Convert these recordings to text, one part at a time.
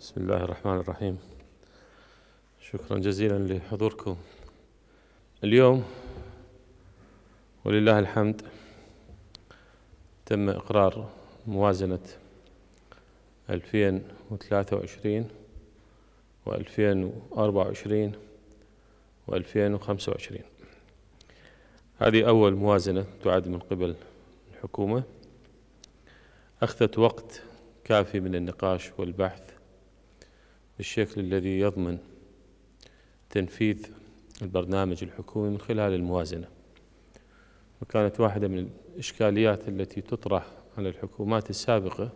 بسم الله الرحمن الرحيم شكرا جزيلا لحضوركم اليوم ولله الحمد تم إقرار موازنة 2023 و 2024 و 2025 هذه أول موازنة تعد من قبل الحكومة أخذت وقت كافي من النقاش والبحث بالشكل الذي يضمن تنفيذ البرنامج الحكومي من خلال الموازنة وكانت واحدة من الإشكاليات التي تطرح على الحكومات السابقة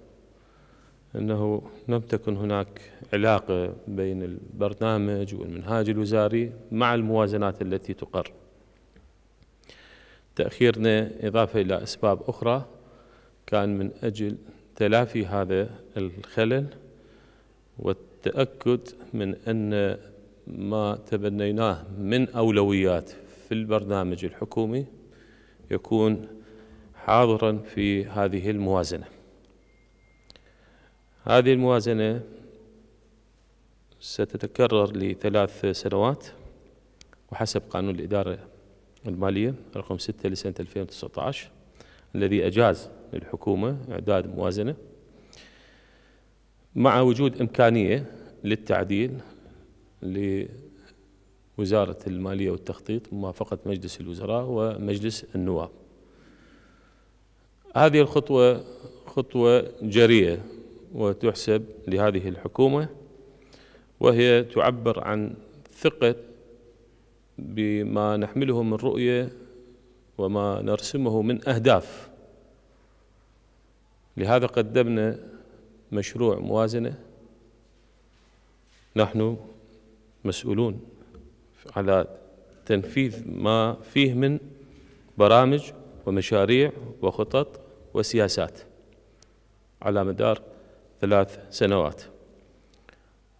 أنه لم تكن هناك علاقة بين البرنامج والمنهاج الوزاري مع الموازنات التي تقر تأخيرنا إضافة إلى أسباب أخرى كان من أجل تلافي هذا الخلل والتأخير التأكد من أن ما تبنيناه من أولويات في البرنامج الحكومي يكون حاضرا في هذه الموازنة هذه الموازنة ستتكرر لثلاث سنوات وحسب قانون الإدارة المالية رقم 6 لسنة 2019 الذي أجاز للحكومة إعداد موازنة مع وجود إمكانية للتعديل لوزارة المالية والتخطيط بموافقة مجلس الوزراء ومجلس النواب هذه الخطوة خطوة جريئة وتحسب لهذه الحكومة وهي تعبر عن ثقة بما نحمله من رؤية وما نرسمه من أهداف لهذا قدمنا مشروع موازنة نحن مسؤولون على تنفيذ ما فيه من برامج ومشاريع وخطط وسياسات على مدار ثلاث سنوات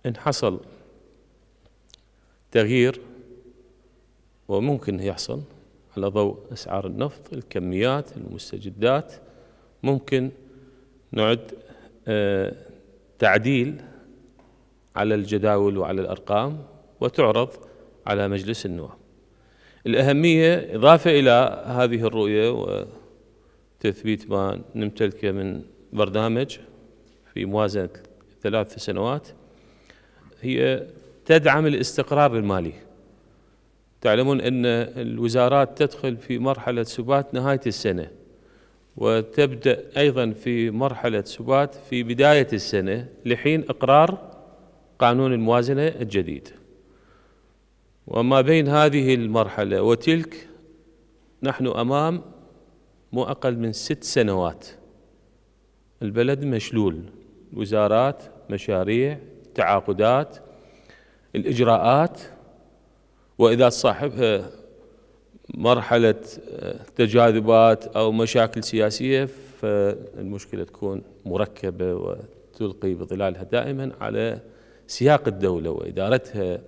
إن حصل تغيير وممكن يحصل على ضوء أسعار النفط الكميات المستجدات ممكن نعد تعديل على الجداول وعلى الأرقام وتعرض على مجلس النواب الأهمية إضافة إلى هذه الرؤية وتثبيت ما نمتلكه من برنامج في موازنة ثلاث سنوات هي تدعم الاستقرار المالي تعلمون أن الوزارات تدخل في مرحلة سبات نهاية السنة وتبدأ أيضا في مرحلة سبات في بداية السنة لحين إقرار قانون الموازنة الجديد وما بين هذه المرحلة وتلك نحن أمام مو أقل من ست سنوات البلد مشلول وزارات مشاريع تعاقدات الإجراءات وإذا صاحبها مرحلة آه، تجاذبات أو مشاكل سياسية فالمشكلة تكون مركبة وتلقي بظلالها دائما على سياق الدولة وإدارتها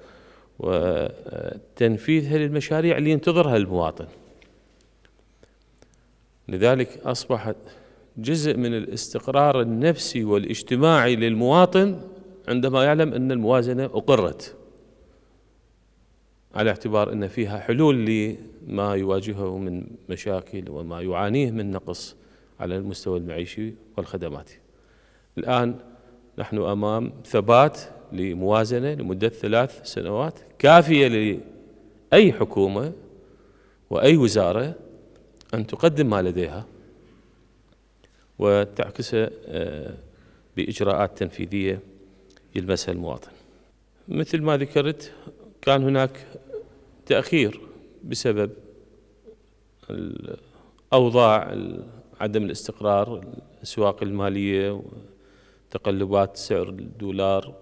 وتنفيذها للمشاريع اللي ينتظرها المواطن لذلك أصبحت جزء من الاستقرار النفسي والاجتماعي للمواطن عندما يعلم أن الموازنة أقرت على اعتبار أن فيها حلول لما يواجهه من مشاكل وما يعانيه من نقص على المستوى المعيشي والخدماتي الآن نحن أمام ثبات لموازنة لمدة ثلاث سنوات كافية لأي حكومة وأي وزارة أن تقدم ما لديها وتعكسه آه، بإجراءات تنفيذية يلمسها المواطن مثل ما ذكرت كان هناك تأخير بسبب الأوضاع عدم الاستقرار الأسواق المالية تقلبات سعر الدولار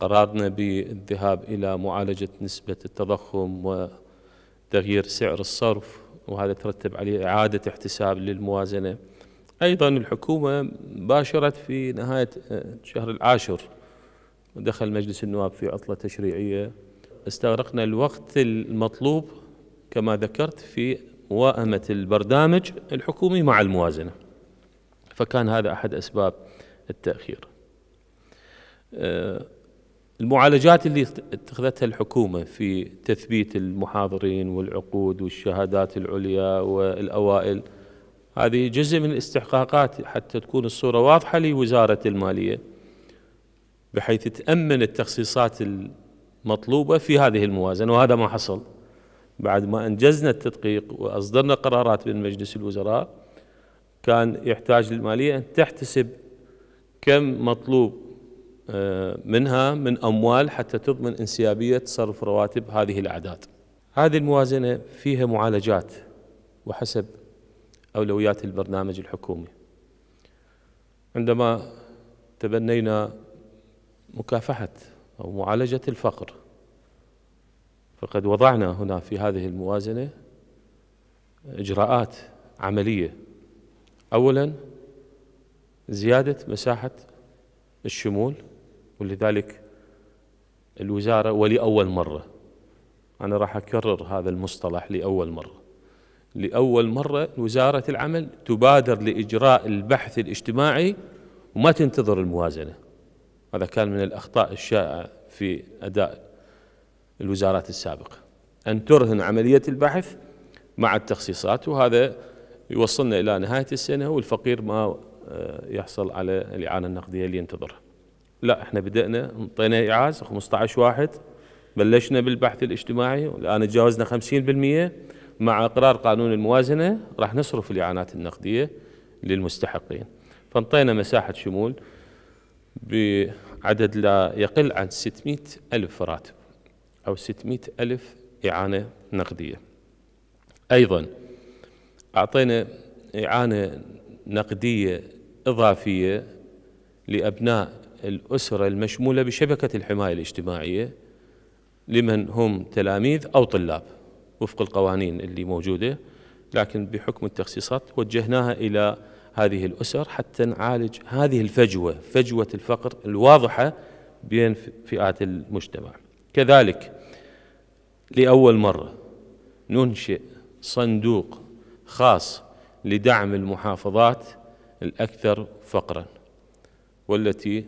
قرارنا بالذهاب إلى معالجة نسبة التضخم وتغيير سعر الصرف وهذا ترتب عليه إعادة احتساب للموازنة أيضا الحكومة باشرت في نهاية الشهر العاشر ودخل مجلس النواب في عطلة تشريعية استغرقنا الوقت المطلوب كما ذكرت في موائمة البرنامج الحكومي مع الموازنة فكان هذا أحد أسباب التأخير أه، المعالجات اللي اتخذتها الحكومة في تثبيت المحاضرين والعقود والشهادات العليا والأوائل هذه جزء من الاستحقاقات حتى تكون الصورة واضحة لوزارة المالية بحيث تأمن التخصيصات مطلوبة في هذه الموازنة وهذا ما حصل بعد ما أنجزنا التدقيق وأصدرنا قرارات من مجلس الوزراء كان يحتاج المالية أن تحتسب كم مطلوب آه، منها من أموال حتى تضمن انسيابية صرف رواتب هذه الأعداد هذه الموازنة فيها معالجات وحسب أولويات البرنامج الحكومي عندما تبنينا مكافحة أو معالجة الفقر فقد وضعنا هنا في هذه الموازنة إجراءات عملية أولا زيادة مساحة الشمول ولذلك الوزارة ولأول مرة أنا راح أكرر هذا المصطلح لأول مرة لأول مرة وزارة العمل تبادر لإجراء البحث الاجتماعي وما تنتظر الموازنة هذا كان من الأخطاء الشائعة في أداء الوزارات السابقة أن ترهن عملية البحث مع التخصيصات وهذا يوصلنا إلى نهاية السنة والفقير ما آه، يحصل على الإعانة النقدية اللي ينتظرها لا احنا بدأنا انطينا إعاز 15 واحد بلشنا بالبحث الاجتماعي والآن تجاوزنا 50% مع إقرار قانون الموازنة راح نصرف الإعانات النقدية للمستحقين فانطينا مساحة شمول بعدد لا يقل عن 600 ألف راتب أو 600 ألف إعانة نقدية أيضا أعطينا إعانة نقدية إضافية لأبناء الأسرة المشمولة بشبكة الحماية الاجتماعية لمن هم تلاميذ أو طلاب وفق القوانين اللي موجودة لكن بحكم التخصيصات وجهناها إلى هذه الأسر حتى نعالج هذه الفجوة فجوة الفقر الواضحة بين فئات المجتمع كذلك لأول مرة ننشئ صندوق خاص لدعم المحافظات الأكثر فقرا والتي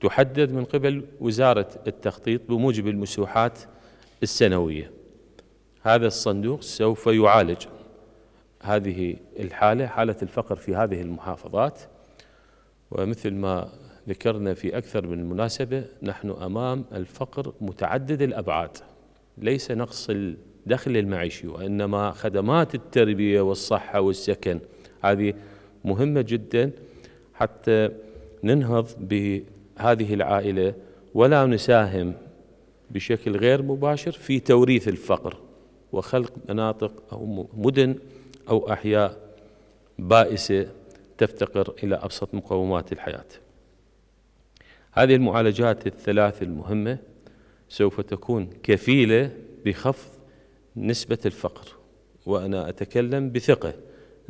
تحدد من قبل وزارة التخطيط بموجب المسوحات السنوية هذا الصندوق سوف يعالج هذه الحالة حالة الفقر في هذه المحافظات ومثل ما ذكرنا في أكثر من مناسبة نحن أمام الفقر متعدد الأبعاد ليس نقص الدخل المعيشي وإنما خدمات التربية والصحة والسكن هذه مهمة جدا حتى ننهض بهذه العائلة ولا نساهم بشكل غير مباشر في توريث الفقر وخلق مناطق أو مدن أو أحياء بائسة تفتقر إلى أبسط مقومات الحياة هذه المعالجات الثلاث المهمة سوف تكون كفيلة بخفض نسبة الفقر وأنا أتكلم بثقة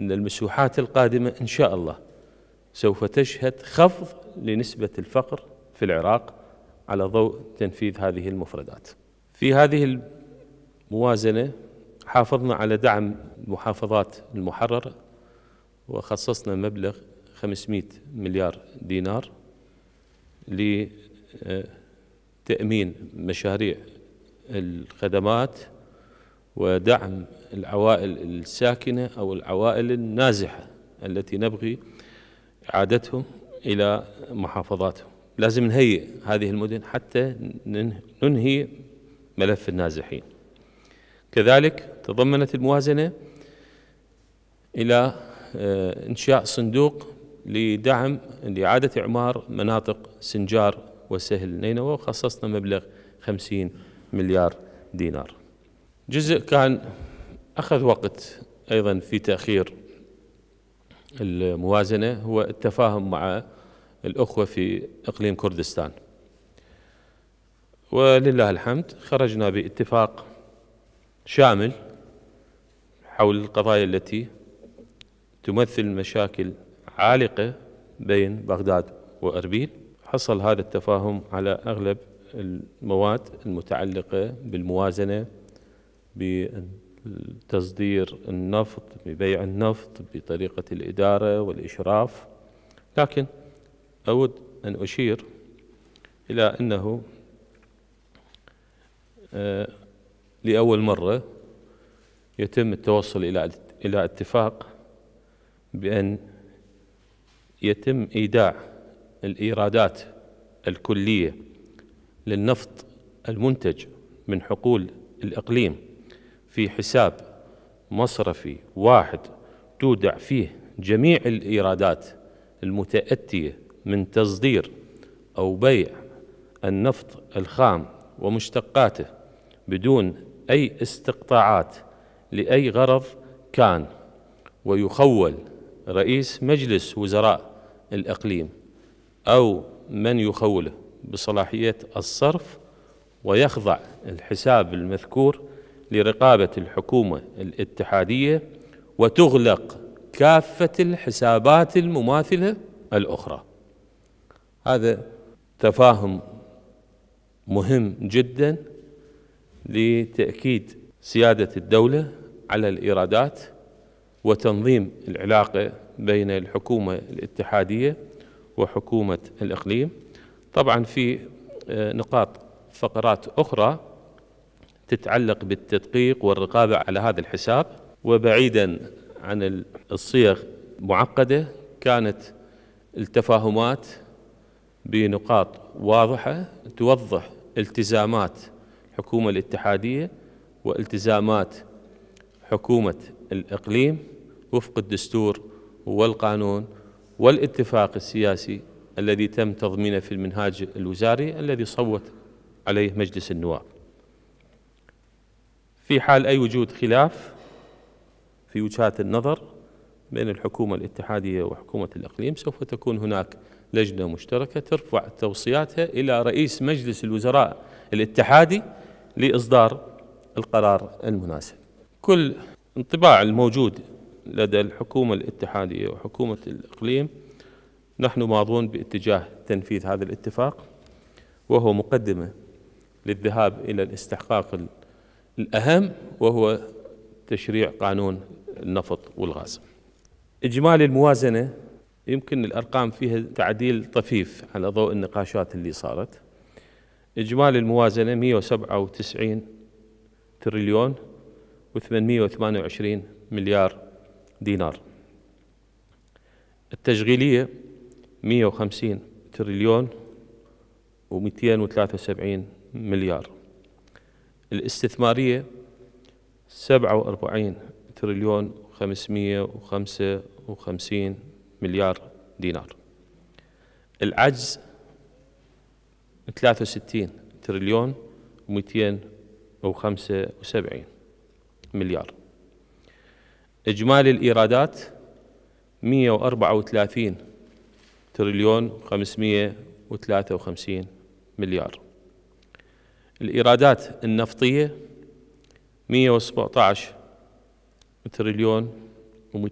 أن المسوحات القادمة إن شاء الله سوف تشهد خفض لنسبة الفقر في العراق على ضوء تنفيذ هذه المفردات في هذه الموازنة حافظنا على دعم محافظات المحررة وخصصنا مبلغ 500 مليار دينار لتأمين آه، مشاريع الخدمات ودعم العوائل الساكنة أو العوائل النازحة التي نبغي إعادتهم إلى محافظاتهم لازم نهيئ هذه المدن حتى ننهي ملف النازحين كذلك تضمنت الموازنة إلى آه، إنشاء صندوق لدعم لإعادة إعمار مناطق سنجار وسهل نينوى وخصصنا مبلغ 50 مليار دينار جزء كان أخذ وقت أيضا في تأخير الموازنة هو التفاهم مع الأخوة في إقليم كردستان ولله الحمد خرجنا باتفاق شامل حول القضايا التي تمثل مشاكل عالقة بين بغداد وأربيل حصل هذا التفاهم على أغلب المواد المتعلقة بالموازنة بتصدير النفط ببيع النفط بطريقة الإدارة والإشراف لكن أود أن أشير إلى أنه آه، لأول مرة يتم التوصل إلى إلى اتفاق بأن يتم إيداع الإيرادات الكلية للنفط المنتج من حقول الإقليم في حساب مصرفي واحد تودع فيه جميع الإيرادات المتأتية من تصدير أو بيع النفط الخام ومشتقاته بدون أي استقطاعات لأي غرض كان ويخول رئيس مجلس وزراء الإقليم أو من يخوله بصلاحية الصرف ويخضع الحساب المذكور لرقابة الحكومة الاتحادية وتغلق كافة الحسابات المماثلة الأخرى هذا تفاهم مهم جداً لتأكيد سيادة الدولة على الإيرادات وتنظيم العلاقة بين الحكومة الاتحادية وحكومة الإقليم طبعا في آه، نقاط فقرات أخرى تتعلق بالتدقيق والرقابة على هذا الحساب وبعيدا عن الصيغ معقدة كانت التفاهمات بنقاط واضحة توضح التزامات الحكومة الاتحادية والتزامات حكومة الإقليم وفق الدستور والقانون والاتفاق السياسي الذي تم تضمينه في المنهاج الوزاري الذي صوت عليه مجلس النواب في حال أي وجود خلاف في وجهات النظر بين الحكومة الاتحادية وحكومة الإقليم سوف تكون هناك لجنة مشتركة ترفع توصياتها إلى رئيس مجلس الوزراء الاتحادي لإصدار القرار المناسب كل انطباع الموجود لدى الحكومة الاتحادية وحكومة الإقليم نحن ماضون باتجاه تنفيذ هذا الاتفاق وهو مقدمة للذهاب إلى الاستحقاق الأهم وهو تشريع قانون النفط والغاز إجمالي الموازنة يمكن الأرقام فيها تعديل طفيف على ضوء النقاشات اللي صارت إجمالي الموازنة 197 تريليون و828 مليار دينار التشغيلية 150 تريليون و273 مليار الاستثمارية 47 تريليون و555 مليار دينار العجز 63 تريليون و275 مليار إجمالي الإيرادات 134 تريليون و553 مليار الإيرادات النفطية 117 تريليون و252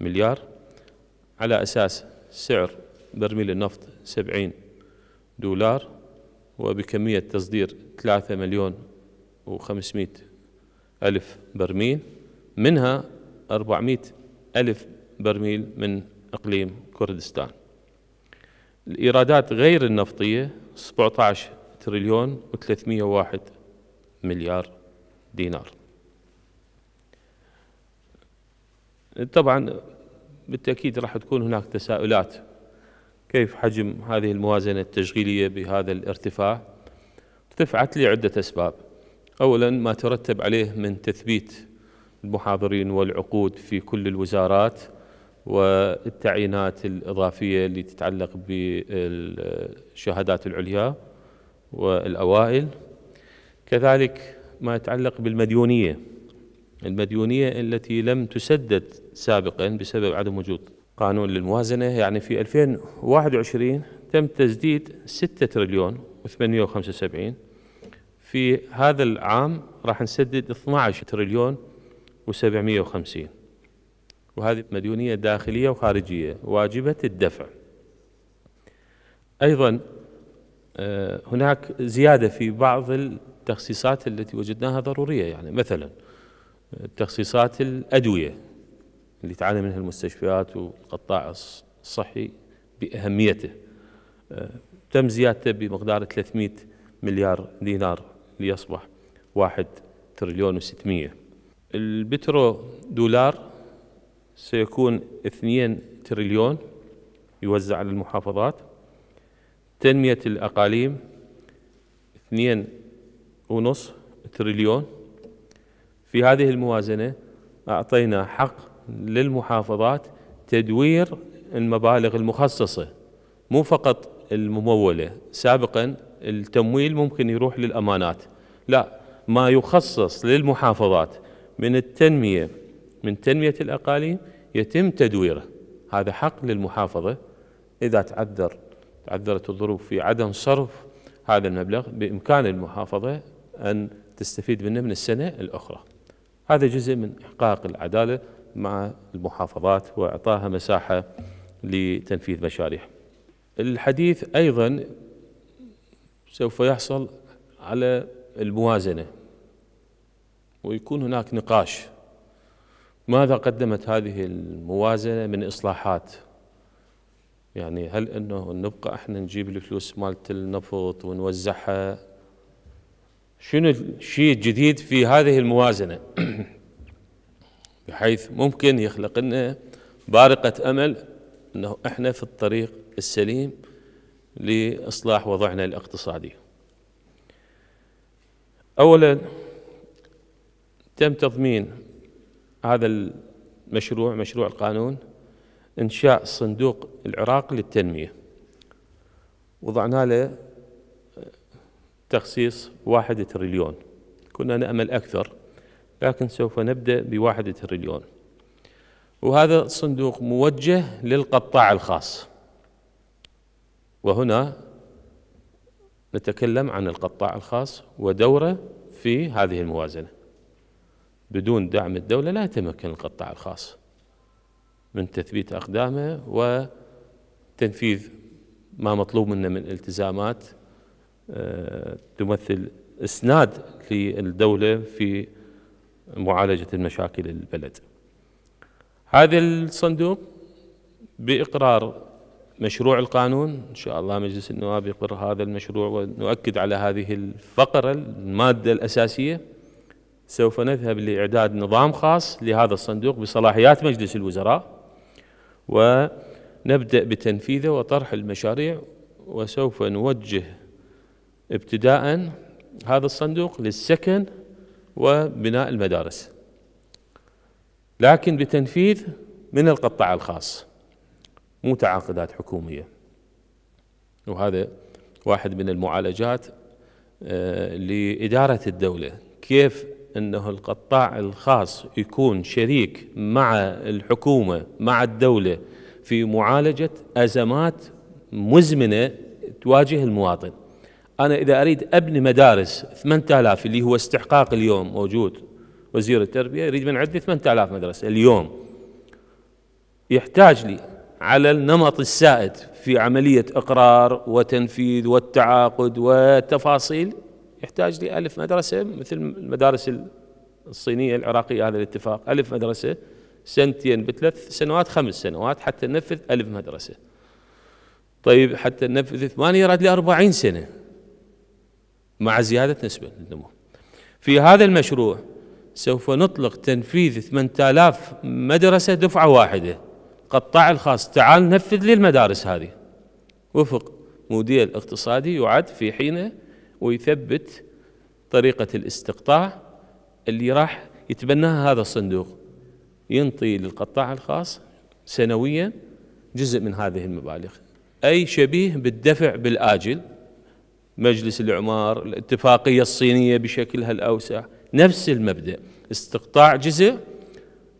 مليار على أساس سعر برميل النفط سبعين دولار وبكمية تصدير ثلاثة مليون وخمسمائة ألف برميل منها أربعمائة ألف برميل من إقليم كردستان الإيرادات غير النفطية 17 تريليون و301 مليار دينار طبعا بالتأكيد راح تكون هناك تساؤلات كيف حجم هذه الموازنة التشغيلية بهذا الارتفاع ارتفعت لعدة أسباب أولا ما ترتب عليه من تثبيت المحاضرين والعقود في كل الوزارات والتعيينات الإضافية اللي تتعلق بالشهادات العليا والأوائل كذلك ما يتعلق بالمديونية المديونية التي لم تسدد سابقا بسبب عدم وجود قانون للموازنة يعني في 2021 تم تسديد 6 تريليون و875 في هذا العام راح نسدد 12 تريليون و750 وهذه مديونية داخلية وخارجية واجبة الدفع أيضا آه، هناك زيادة في بعض التخصيصات التي وجدناها ضرورية يعني مثلا آه، تخصيصات الأدوية اللي تعاني منها المستشفيات والقطاع الصحي بأهميته آه، تم زيادته بمقدار 300 مليار دينار ليصبح 1 تريليون و600 البترو دولار سيكون 2 تريليون يوزع على المحافظات تنمية الأقاليم 2.5 تريليون في هذه الموازنة أعطينا حق للمحافظات تدوير المبالغ المخصصة مو فقط الممولة سابقا التمويل ممكن يروح للأمانات لا ما يخصص للمحافظات من التنمية من تنمية الأقاليم يتم تدويره هذا حق للمحافظة إذا تعذر تعذرت الظروف في عدم صرف هذا المبلغ بإمكان المحافظة أن تستفيد منه من السنة الأخرى هذا جزء من إحقاق العدالة مع المحافظات واعطاها مساحه لتنفيذ مشاريع. الحديث ايضا سوف يحصل على الموازنه ويكون هناك نقاش ماذا قدمت هذه الموازنه من اصلاحات يعني هل انه نبقى احنا نجيب الفلوس مالت النفط ونوزعها شنو الشيء الجديد في هذه الموازنه بحيث ممكن يخلق لنا بارقة أمل أنه إحنا في الطريق السليم لإصلاح وضعنا الاقتصادي أولا تم تضمين هذا المشروع مشروع القانون إنشاء صندوق العراق للتنمية وضعنا له تخصيص واحد تريليون كنا نأمل أكثر لكن سوف نبدأ بواحد تريليون وهذا الصندوق موجه للقطاع الخاص وهنا نتكلم عن القطاع الخاص ودوره في هذه الموازنة بدون دعم الدولة لا يتمكن القطاع الخاص من تثبيت أقدامه وتنفيذ ما مطلوب منه من التزامات آه، تمثل إسناد للدولة في معالجة المشاكل البلد هذا الصندوق بإقرار مشروع القانون إن شاء الله مجلس النواب يقر هذا المشروع ونؤكد على هذه الفقرة المادة الأساسية سوف نذهب لإعداد نظام خاص لهذا الصندوق بصلاحيات مجلس الوزراء ونبدأ بتنفيذه وطرح المشاريع وسوف نوجه ابتداء هذا الصندوق للسكن وبناء المدارس لكن بتنفيذ من القطاع الخاص مو تعاقدات حكومية وهذا واحد من المعالجات آه، لإدارة الدولة كيف أنه القطاع الخاص يكون شريك مع الحكومة مع الدولة في معالجة أزمات مزمنة تواجه المواطن أنا إذا أريد أبني مدارس 8000 اللي هو استحقاق اليوم موجود وزير التربية يريد من عندي 8000 مدرسة اليوم يحتاج لي على النمط السائد في عملية إقرار وتنفيذ والتعاقد والتفاصيل يحتاج لي ألف مدرسة مثل المدارس الصينية العراقية هذا الاتفاق ألف مدرسة سنتين بثلاث سنوات خمس سنوات حتى ننفذ ألف مدرسة طيب حتى ننفذ ثمانية يراد لي أربعين سنة مع زيادة نسبة النمو في هذا المشروع سوف نطلق تنفيذ 8000 مدرسة دفعة واحدة قطاع الخاص تعال نفذ للمدارس هذه وفق موديل اقتصادي يعد في حينه ويثبت طريقة الاستقطاع اللي راح يتبناها هذا الصندوق ينطي للقطاع الخاص سنويا جزء من هذه المبالغ أي شبيه بالدفع بالآجل مجلس الإعمار الاتفاقية الصينية بشكلها الأوسع نفس المبدأ استقطاع جزء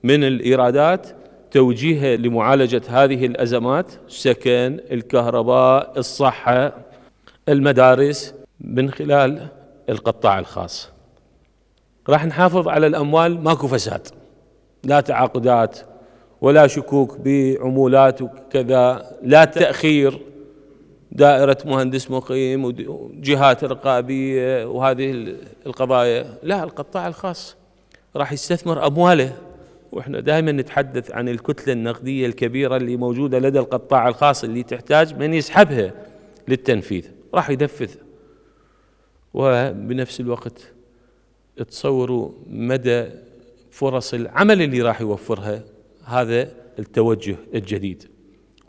من الإيرادات توجيهها لمعالجة هذه الأزمات السكن الكهرباء الصحة المدارس من خلال القطاع الخاص راح نحافظ على الأموال ماكو فساد لا تعاقدات ولا شكوك بعمولات وكذا لا تأخير دائرة مهندس مقيم وجهات رقابية وهذه القضايا لا القطاع الخاص راح يستثمر أمواله واحنا دائما نتحدث عن الكتلة النقدية الكبيرة اللي موجودة لدى القطاع الخاص اللي تحتاج من يسحبها للتنفيذ راح ينفذ وبنفس الوقت تصوروا مدى فرص العمل اللي راح يوفرها هذا التوجه الجديد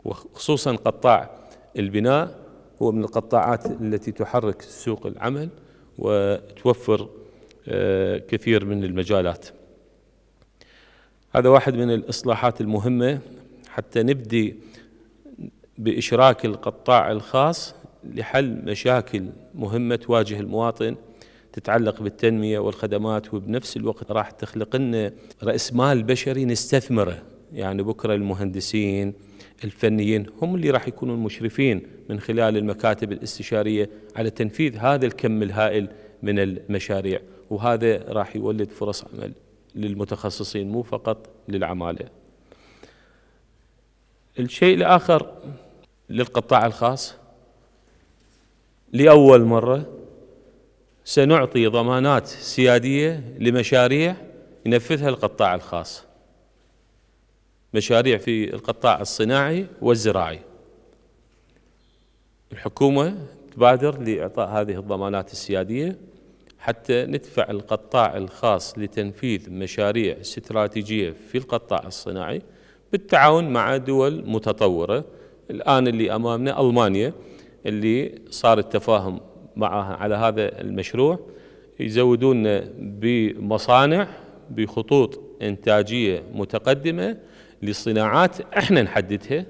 وخصوصا قطاع البناء هو من القطاعات التي تحرك سوق العمل وتوفر آه، كثير من المجالات هذا واحد من الإصلاحات المهمة حتى نبدي بإشراك القطاع الخاص لحل مشاكل مهمة تواجه المواطن تتعلق بالتنمية والخدمات وبنفس الوقت راح تخلق لنا رأس مال بشري نستثمره يعني بكرة المهندسين الفنيين هم اللي راح يكونوا المشرفين من خلال المكاتب الاستشارية على تنفيذ هذا الكم الهائل من المشاريع وهذا راح يولد فرص عمل للمتخصصين مو فقط للعمالة الشيء الآخر للقطاع الخاص لأول مرة سنعطي ضمانات سيادية لمشاريع ينفذها القطاع الخاص مشاريع في القطاع الصناعي والزراعي الحكومة تبادر لإعطاء هذه الضمانات السيادية حتى ندفع القطاع الخاص لتنفيذ مشاريع استراتيجية في القطاع الصناعي بالتعاون مع دول متطورة الآن اللي أمامنا ألمانيا اللي صار التفاهم معها على هذا المشروع يزودون بمصانع بخطوط إنتاجية متقدمة لصناعات احنا نحددها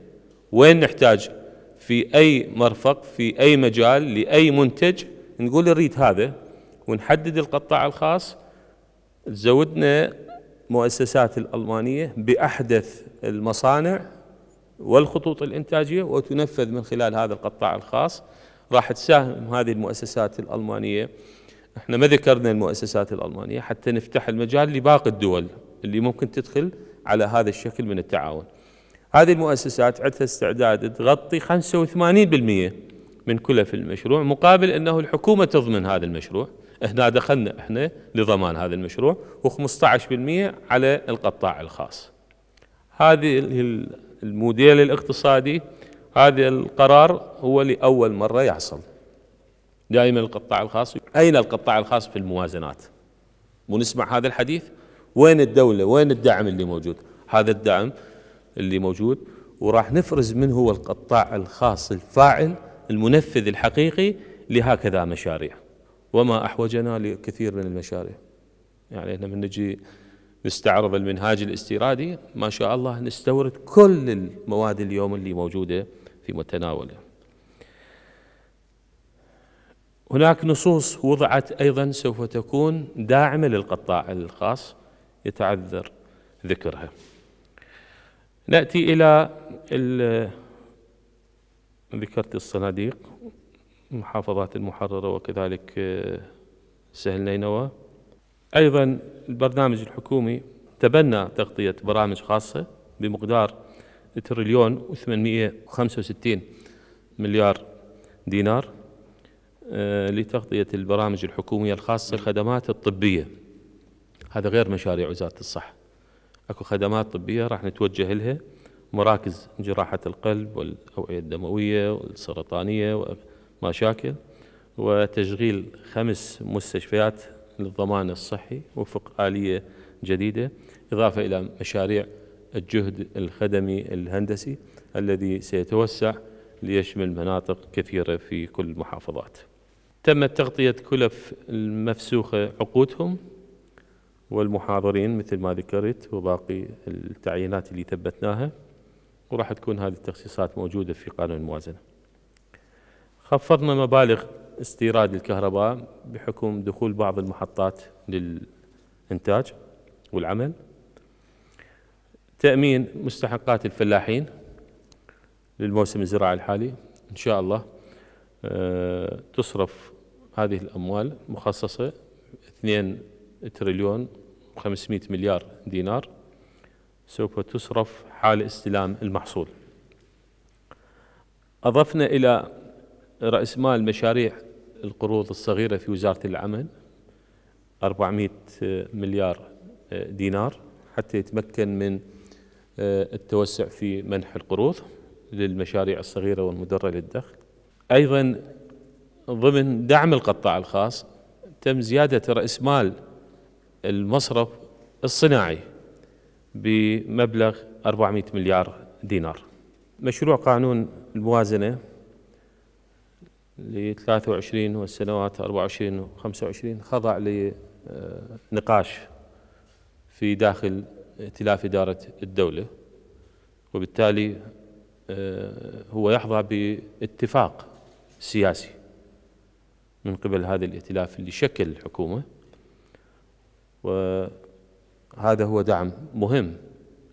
وين نحتاج في اي مرفق في اي مجال لاي منتج نقول نريد هذا ونحدد القطاع الخاص تزودنا مؤسسات الالمانيه باحدث المصانع والخطوط الانتاجيه وتنفذ من خلال هذا القطاع الخاص راح تساهم هذه المؤسسات الالمانيه احنا ما ذكرنا المؤسسات الالمانيه حتى نفتح المجال لباقي الدول اللي ممكن تدخل على هذا الشكل من التعاون هذه المؤسسات عندها استعداد تغطي 85% من كلف المشروع مقابل انه الحكومه تضمن هذا المشروع هنا دخلنا احنا لضمان هذا المشروع و15% على القطاع الخاص هذه الموديل الاقتصادي هذا القرار هو لاول مره يحصل دائما القطاع الخاص اين القطاع الخاص في الموازنات ونسمع هذا الحديث وين الدولة وين الدعم اللي موجود هذا الدعم اللي موجود وراح نفرز من هو القطاع الخاص الفاعل المنفذ الحقيقي لهكذا مشاريع وما أحوجنا لكثير من المشاريع يعني احنا من نجي نستعرض المنهاج الاستيرادي ما شاء الله نستورد كل المواد اليوم اللي موجودة في متناوله هناك نصوص وضعت أيضا سوف تكون داعمة للقطاع الخاص يتعذر ذكرها نأتي إلى ذكرت الصناديق محافظات المحررة وكذلك آه، سهل نينوى أيضا البرنامج الحكومي تبنى تغطية برامج خاصة بمقدار تريليون و865 مليار دينار آه، لتغطية البرامج الحكومية الخاصة الخدمات الطبية هذا غير مشاريع وزاره الصحه اكو خدمات طبيه راح نتوجه لها مراكز جراحه القلب والاوعيه الدمويه والسرطانيه ومشاكل وتشغيل خمس مستشفيات للضمان الصحي وفق اليه جديده اضافه الى مشاريع الجهد الخدمي الهندسي الذي سيتوسع ليشمل مناطق كثيرة في كل المحافظات تمت تغطية كلف المفسوخة عقودهم والمحاضرين مثل ما ذكرت وباقي التعيينات اللي ثبتناها وراح تكون هذه التخصيصات موجودة في قانون الموازنة خفضنا مبالغ استيراد الكهرباء بحكم دخول بعض المحطات للإنتاج والعمل تأمين مستحقات الفلاحين للموسم الزراعي الحالي إن شاء الله آه، تصرف هذه الأموال مخصصة 2 تريليون و500 مليار دينار سوف تصرف حال استلام المحصول أضفنا إلى رأس مال مشاريع القروض الصغيرة في وزارة العمل 400 مليار دينار حتى يتمكن من آه، التوسع في منح القروض للمشاريع الصغيرة والمدرة للدخل أيضا ضمن دعم القطاع الخاص تم زيادة رأس مال المصرف الصناعي بمبلغ 400 مليار دينار مشروع قانون الموازنة ل 23 والسنوات 24 و 25 خضع لنقاش في داخل ائتلاف إدارة الدولة وبالتالي آه، هو يحظى باتفاق سياسي من قبل هذا الائتلاف اللي شكل الحكومه وهذا هو دعم مهم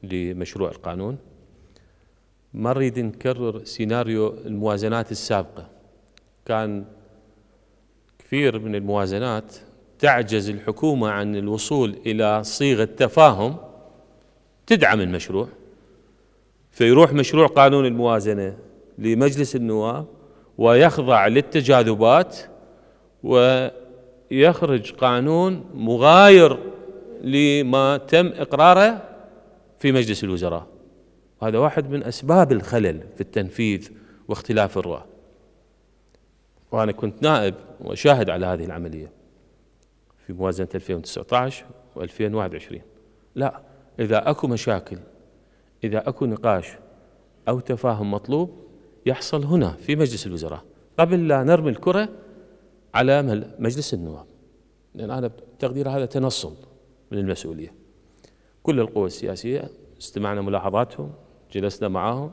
لمشروع القانون ما نريد نكرر سيناريو الموازنات السابقة كان كثير من الموازنات تعجز الحكومة عن الوصول إلى صيغة تفاهم تدعم المشروع فيروح مشروع قانون الموازنة لمجلس النواب ويخضع للتجاذبات و يخرج قانون مغاير لما تم اقراره في مجلس الوزراء هذا واحد من اسباب الخلل في التنفيذ واختلاف الرأي وانا كنت نائب وشاهد على هذه العمليه في موازنه 2019 و2021 لا اذا اكو مشاكل اذا اكو نقاش او تفاهم مطلوب يحصل هنا في مجلس الوزراء قبل لا نرمي الكره على مجلس النواب لأن أنا تقدير هذا تنصل من المسؤولية كل القوى السياسية استمعنا ملاحظاتهم جلسنا معهم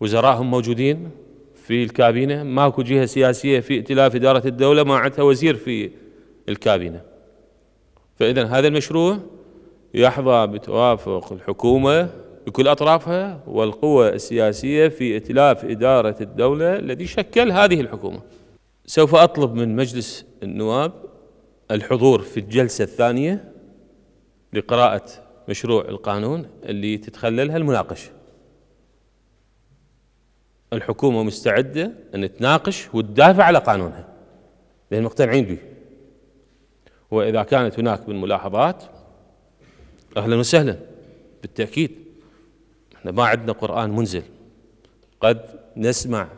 وزرائهم موجودين في الكابينة ماكو جهة سياسية في ائتلاف إدارة الدولة ما عندها وزير في الكابينة فإذا هذا المشروع يحظى بتوافق الحكومة بكل أطرافها والقوى السياسية في ائتلاف إدارة الدولة الذي شكل هذه الحكومة سوف أطلب من مجلس النواب الحضور في الجلسة الثانية لقراءة مشروع القانون اللي تتخللها المناقشه الحكومة مستعدة أن تناقش وتدافع على قانونها لأن مقتنعين به وإذا كانت هناك من ملاحظات أهلا وسهلا بالتأكيد احنا ما عندنا قرآن منزل قد نسمع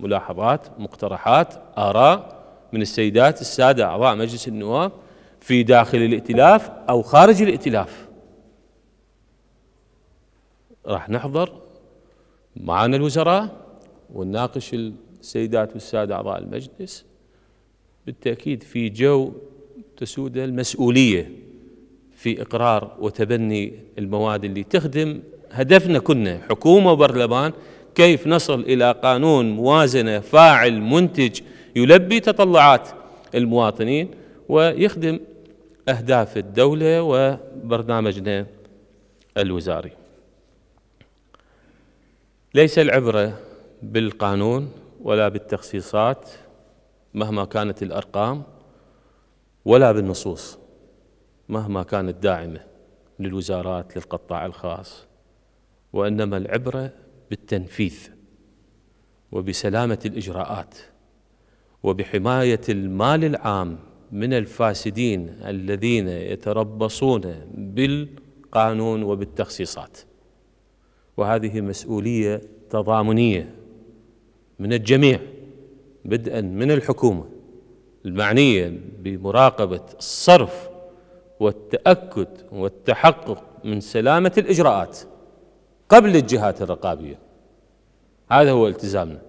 ملاحظات مقترحات آراء من السيدات السادة أعضاء مجلس النواب في داخل الائتلاف أو خارج الائتلاف راح نحضر معانا الوزراء ونناقش السيدات والسادة أعضاء المجلس بالتأكيد في جو تسوده المسؤولية في إقرار وتبني المواد اللي تخدم هدفنا كنا حكومة وبرلمان كيف نصل الى قانون موازنه فاعل منتج يلبي تطلعات المواطنين ويخدم اهداف الدوله وبرنامجنا الوزاري. ليس العبره بالقانون ولا بالتخصيصات مهما كانت الارقام ولا بالنصوص مهما كانت داعمه للوزارات للقطاع الخاص وانما العبره بالتنفيذ وبسلامه الاجراءات وبحمايه المال العام من الفاسدين الذين يتربصون بالقانون وبالتخصيصات وهذه مسؤوليه تضامنيه من الجميع بدءا من الحكومه المعنيه بمراقبه الصرف والتاكد والتحقق من سلامه الاجراءات قبل الجهات الرقابيه هذا هو التزامنا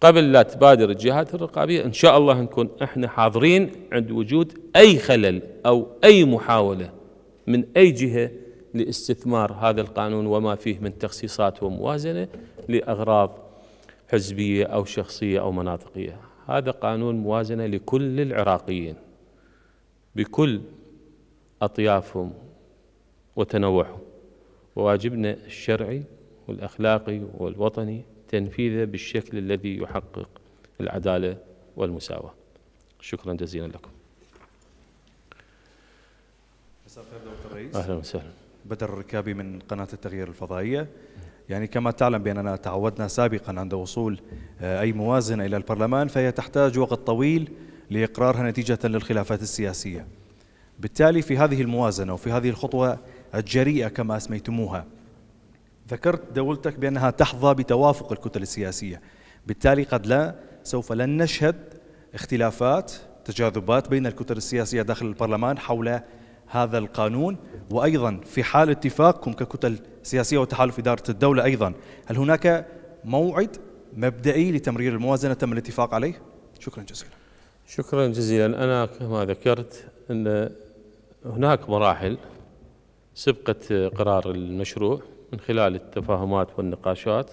قبل لا تبادر الجهات الرقابية إن شاء الله نكون إحنا حاضرين عند وجود أي خلل أو أي محاولة من أي جهة لاستثمار هذا القانون وما فيه من تخصيصات وموازنة لأغراض حزبية أو شخصية أو مناطقية هذا قانون موازنة لكل العراقيين بكل أطيافهم وتنوعهم وواجبنا الشرعي والأخلاقي والوطني تنفيذه بالشكل الذي يحقق العدالة والمساواة شكرا جزيلا لكم مساء الخير دكتور الرئيس أهلا وسهلا بدر الركابي من قناة التغيير الفضائية يعني كما تعلم بأننا تعودنا سابقا عند وصول آه، أي موازنة إلى البرلمان فهي تحتاج وقت طويل لإقرارها نتيجة للخلافات السياسية بالتالي في هذه الموازنة وفي هذه الخطوة الجريئة كما أسميتموها ذكرت دولتك بأنها تحظى بتوافق الكتل السياسية بالتالي قد لا سوف لن نشهد اختلافات تجاذبات بين الكتل السياسية داخل البرلمان حول هذا القانون وأيضا في حال اتفاقكم ككتل سياسية وتحالف إدارة الدولة أيضا هل هناك موعد مبدئي لتمرير الموازنة تم الاتفاق عليه؟ شكرا جزيلا شكرا جزيلا أنا كما ذكرت أن هناك مراحل سبقت قرار المشروع من خلال التفاهمات والنقاشات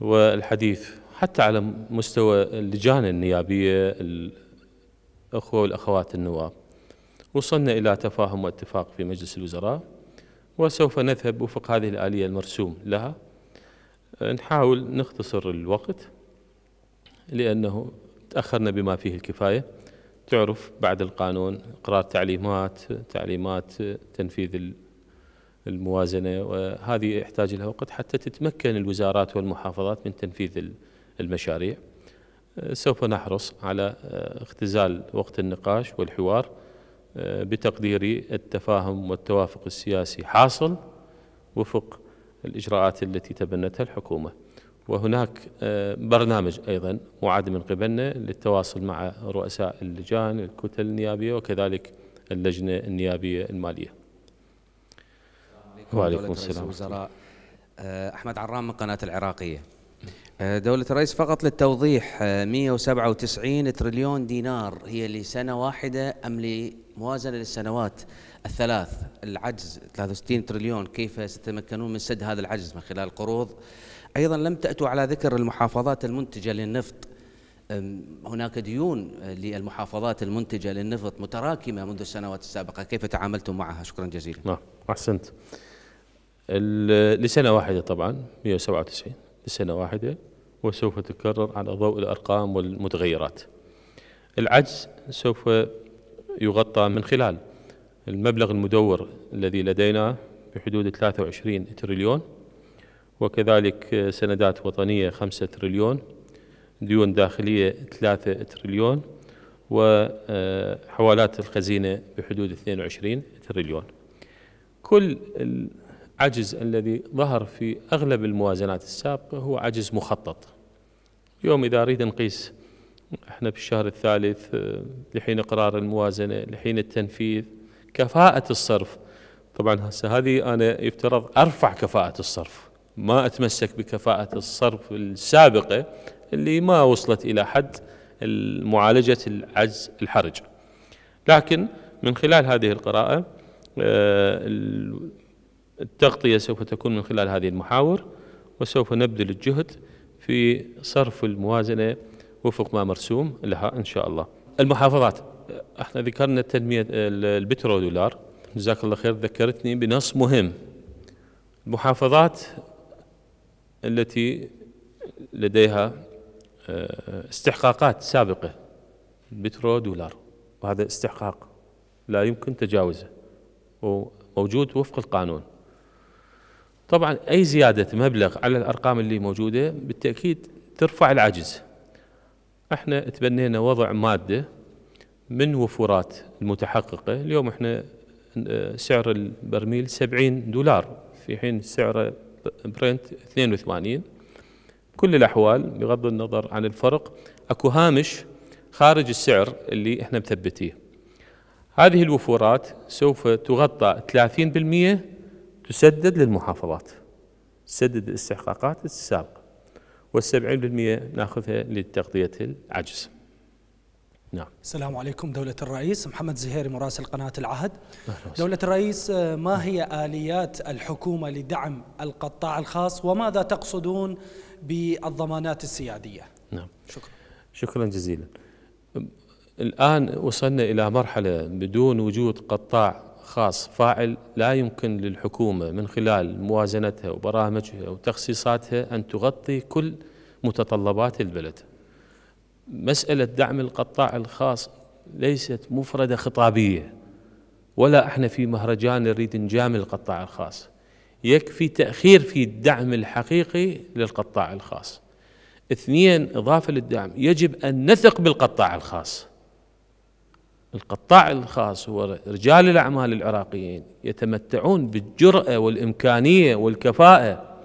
والحديث حتى على مستوى اللجان النيابية الأخوة والأخوات النواب وصلنا إلى تفاهم واتفاق في مجلس الوزراء وسوف نذهب وفق هذه الآلية المرسوم لها نحاول نختصر الوقت لأنه تأخرنا بما فيه الكفاية تعرف بعد القانون إقرار تعليمات تعليمات تنفيذ الموازنة وهذه يحتاج لها وقت حتى تتمكن الوزارات والمحافظات من تنفيذ المشاريع سوف نحرص على آه، اختزال وقت النقاش والحوار آه، بتقديري التفاهم والتوافق السياسي حاصل وفق الإجراءات التي تبنتها الحكومة وهناك آه، برنامج أيضا معاد من قبلنا للتواصل مع رؤساء اللجان الكتل النيابية وكذلك اللجنة النيابية المالية وعليكم السلام رئيس الوزراء أحمد عرام من قناة العراقية أه، دولة الرئيس فقط للتوضيح 197 أه، تريليون دينار هي لسنة واحدة أم لموازنة للسنوات الثلاث العجز 63 تريليون كيف ستتمكنون من سد هذا العجز من خلال القروض أيضا لم تأتوا على ذكر المحافظات المنتجة للنفط هناك ديون أه، للمحافظات المنتجة للنفط متراكمة منذ السنوات السابقة كيف تعاملتم معها شكرا جزيلا نعم أحسنت لسنة واحدة طبعا 197 لسنة واحدة وسوف تكرر على ضوء الأرقام والمتغيرات العجز سوف يغطى من خلال المبلغ المدور الذي لدينا بحدود 23 تريليون وكذلك سندات وطنية 5 تريليون ديون داخلية 3 تريليون وحوالات الخزينة بحدود 22 تريليون كل العجز الذي ظهر في أغلب الموازنات السابقة هو عجز مخطط اليوم إذا أريد نقيس احنا بالشهر الثالث آه، لحين إقرار الموازنة لحين التنفيذ كفاءة الصرف طبعا هسه هذه أنا يفترض أرفع كفاءة الصرف ما أتمسك بكفاءة الصرف السابقة اللي ما وصلت إلى حد معالجة العجز الحرج لكن من خلال هذه القراءة آه، التغطية سوف تكون من خلال هذه المحاور وسوف نبذل الجهد في صرف الموازنة وفق ما مرسوم لها إن شاء الله المحافظات احنا ذكرنا تنمية البترول دولار جزاك الله خير ذكرتني بنص مهم المحافظات التي لديها آه، استحقاقات سابقة البترو دولار وهذا استحقاق لا يمكن تجاوزه وموجود وفق القانون طبعا أي زيادة مبلغ على الأرقام اللي موجودة بالتأكيد ترفع العجز احنا تبنينا وضع مادة من وفورات المتحققة اليوم احنا آه، سعر البرميل 70 دولار في حين سعر برنت 82 كل الأحوال بغض النظر عن الفرق أكو هامش خارج السعر اللي احنا مثبتيه هذه الوفورات سوف تغطى 30% تسدد للمحافظات تسدد الاستحقاقات السابقة والسبعين بالمئة ناخذها لتغطية العجز نعم السلام عليكم دولة الرئيس محمد زهيري مراسل قناة العهد دولة الرئيس ما هي آليات الحكومة لدعم القطاع الخاص وماذا تقصدون بالضمانات السيادية نعم شكرا شكرا جزيلا الآن وصلنا إلى مرحلة بدون وجود قطاع الخاص فاعل لا يمكن للحكومة من خلال موازنتها وبرامجها وتخصيصاتها أن تغطي كل متطلبات البلد مسألة دعم القطاع الخاص ليست مفردة خطابية ولا احنا في مهرجان نريد نجامل القطاع الخاص يكفي تأخير في الدعم الحقيقي للقطاع الخاص اثنين إضافة للدعم يجب أن نثق بالقطاع الخاص القطاع الخاص هو رجال الأعمال العراقيين يتمتعون بالجرأة والإمكانية والكفاءة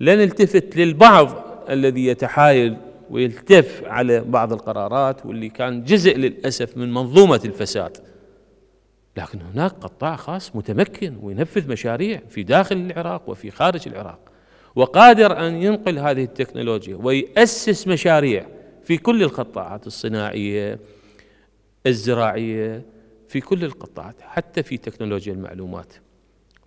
لا نلتفت للبعض الذي يتحايل ويلتف على بعض القرارات واللي كان جزء للأسف من منظومة الفساد لكن هناك قطاع خاص متمكن وينفذ مشاريع في داخل العراق وفي خارج العراق وقادر أن ينقل هذه التكنولوجيا ويأسس مشاريع في كل القطاعات الصناعية الزراعيه في كل القطاعات حتى في تكنولوجيا المعلومات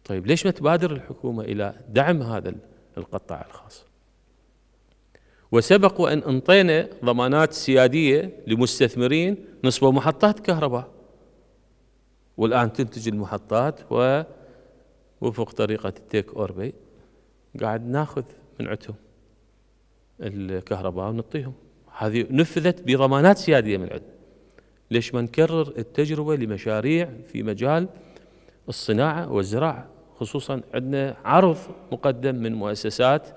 طيب ليش ما تبادر الحكومه الى دعم هذا القطاع الخاص وسبق وان انطينا ضمانات سياديه لمستثمرين نصب محطات كهرباء والان تنتج المحطات ووفق طريقه التيك أوربي قاعد ناخذ من عندهم الكهرباء ونعطيهم هذه نفذت بضمانات سياديه من عندنا ليش ما نكرر التجربة لمشاريع في مجال الصناعة والزراعة خصوصا عندنا عرض مقدم من مؤسسات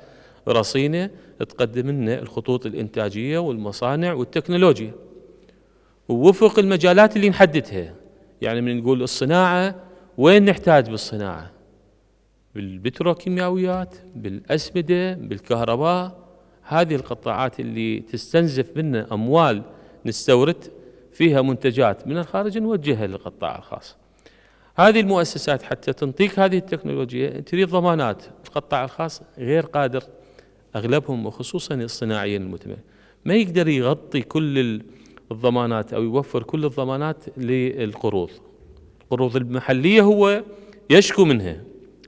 رصينة تقدم لنا الخطوط الإنتاجية والمصانع والتكنولوجيا ووفق المجالات اللي نحددها يعني من نقول الصناعة وين نحتاج بالصناعة بالبتروكيماويات بالأسمدة بالكهرباء هذه القطاعات اللي تستنزف منا أموال نستورد فيها منتجات من الخارج نوجهها للقطاع الخاص هذه المؤسسات حتى تنطيك هذه التكنولوجيا تريد ضمانات القطاع الخاص غير قادر أغلبهم وخصوصا الصناعيين المتميز ما يقدر يغطي كل الضمانات أو يوفر كل الضمانات للقروض القروض المحلية هو يشكو منها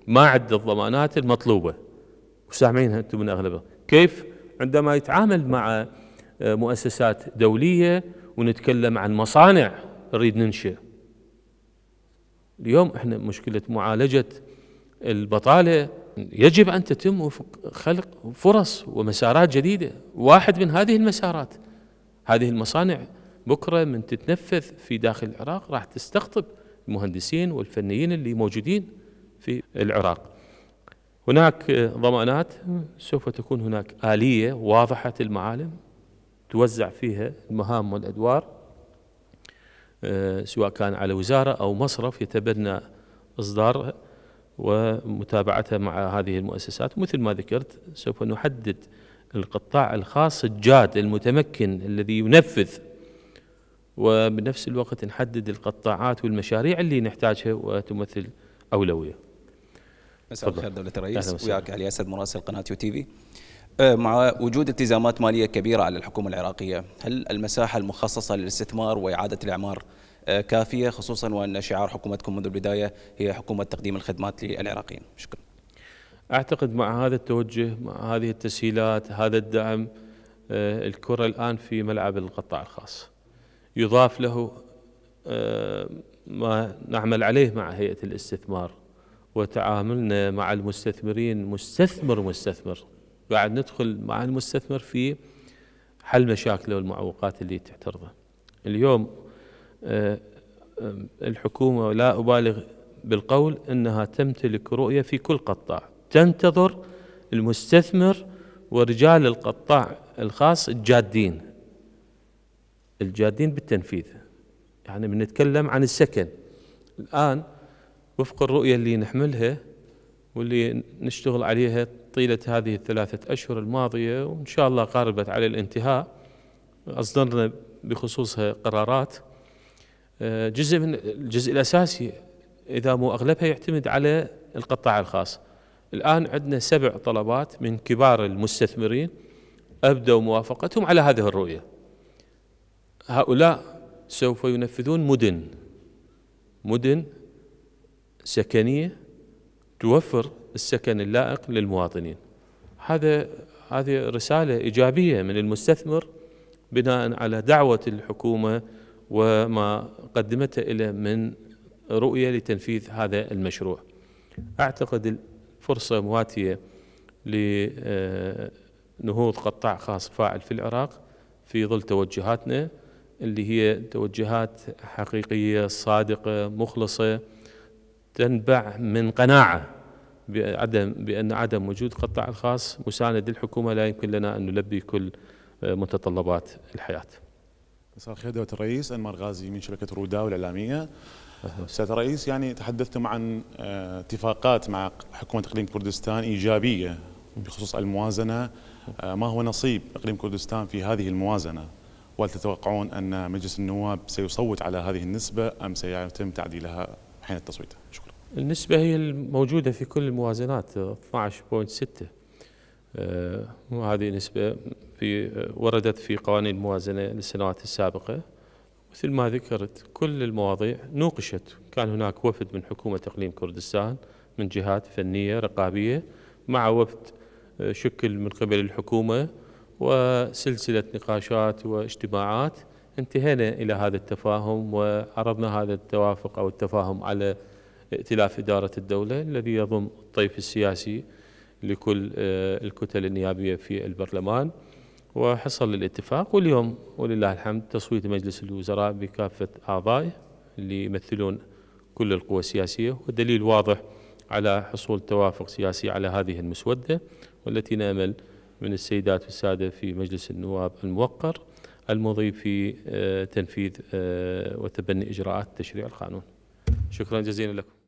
ما عد الضمانات المطلوبة وسامعينها أنتم من أغلبها كيف عندما يتعامل مع مؤسسات دولية ونتكلم عن مصانع نريد ننشئ اليوم احنا مشكلة معالجة البطالة يجب أن تتم وفق خلق فرص ومسارات جديدة واحد من هذه المسارات هذه المصانع بكرة من تتنفذ في داخل العراق راح تستقطب المهندسين والفنيين اللي موجودين في العراق هناك ضمانات سوف تكون هناك آلية واضحة المعالم توزع فيها المهام والأدوار آه، سواء كان على وزارة أو مصرف يتبنى إصدارها ومتابعتها مع هذه المؤسسات مثل ما ذكرت سوف نحدد القطاع الخاص الجاد المتمكن الذي ينفذ وبنفس الوقت نحدد القطاعات والمشاريع اللي نحتاجها وتمثل أولوية مساء الخير دولة الرئيس وياك علي أسد مراسل قناة يو تي في آه، مع وجود التزامات ماليه كبيره على الحكومه العراقيه، هل المساحه المخصصه للاستثمار واعاده الاعمار آه، كافيه خصوصا وان شعار حكومتكم منذ البدايه هي حكومه تقديم الخدمات للعراقيين؟ شكرا. اعتقد مع هذا التوجه، مع هذه التسهيلات، هذا الدعم آه، الكره الان في ملعب القطاع الخاص. يضاف له ما نعمل عليه مع هيئه الاستثمار وتعاملنا مع المستثمرين مستثمر مستثمر قاعد ندخل مع المستثمر في حل مشاكله والمعوقات اللي تعترضه اليوم آه، الحكومة لا أبالغ بالقول أنها تمتلك رؤية في كل قطاع تنتظر المستثمر ورجال القطاع الخاص الجادين الجادين بالتنفيذ يعني بنتكلم عن السكن الآن وفق الرؤية اللي نحملها واللي نشتغل عليها طيلة هذه الثلاثة أشهر الماضية وإن شاء الله قاربت على الانتهاء أصدرنا بخصوصها قرارات آه، جزء من الجزء الأساسي إذا مو أغلبها يعتمد على القطاع الخاص الآن عندنا سبع طلبات من كبار المستثمرين أبدوا موافقتهم على هذه الرؤية هؤلاء سوف ينفذون مدن مدن سكنية توفر السكن اللائق للمواطنين هذا هذه رسالة إيجابية من المستثمر بناء على دعوة الحكومة وما قدمته إلى من رؤية لتنفيذ هذا المشروع أعتقد الفرصة مواتية لنهوض آه، قطاع خاص فاعل في العراق في ظل توجهاتنا اللي هي توجهات حقيقية صادقة مخلصة تنبع من قناعة بعدم بأن عدم وجود قطاع الخاص مساند للحكومة لا يمكن لنا أن نلبي كل آه، متطلبات الحياة مساء الخير دولة الرئيس أنمار غازي من شبكة رودا والإعلامية أستاذ الرئيس يعني تحدثتم عن آه، اتفاقات مع حكومة إقليم كردستان إيجابية بخصوص الموازنة آه، ما هو نصيب إقليم كردستان في هذه الموازنة وهل تتوقعون أن مجلس النواب سيصوت على هذه النسبة أم سيتم تعديلها حين التصويت شكرا النسبة هي الموجودة في كل الموازنات 12.6 آه، وهذه نسبة في آه، وردت في قوانين الموازنة للسنوات السابقة مثل ما ذكرت كل المواضيع نوقشت كان هناك وفد من حكومة إقليم كردستان من جهات فنية رقابية مع وفد آه، شكل من قبل الحكومة وسلسلة نقاشات واجتماعات انتهينا إلى هذا التفاهم وعرضنا هذا التوافق أو التفاهم على ائتلاف إدارة الدولة الذي يضم الطيف السياسي لكل آه، الكتل النيابية في البرلمان وحصل الاتفاق واليوم ولله الحمد تصويت مجلس الوزراء بكافة أعضائه اللي يمثلون كل القوى السياسية ودليل واضح على حصول توافق سياسي على هذه المسودة والتي نأمل من السيدات والسادة في مجلس النواب الموقر المضي في آه، تنفيذ آه، وتبني إجراءات تشريع القانون شكرا جزيلا لكم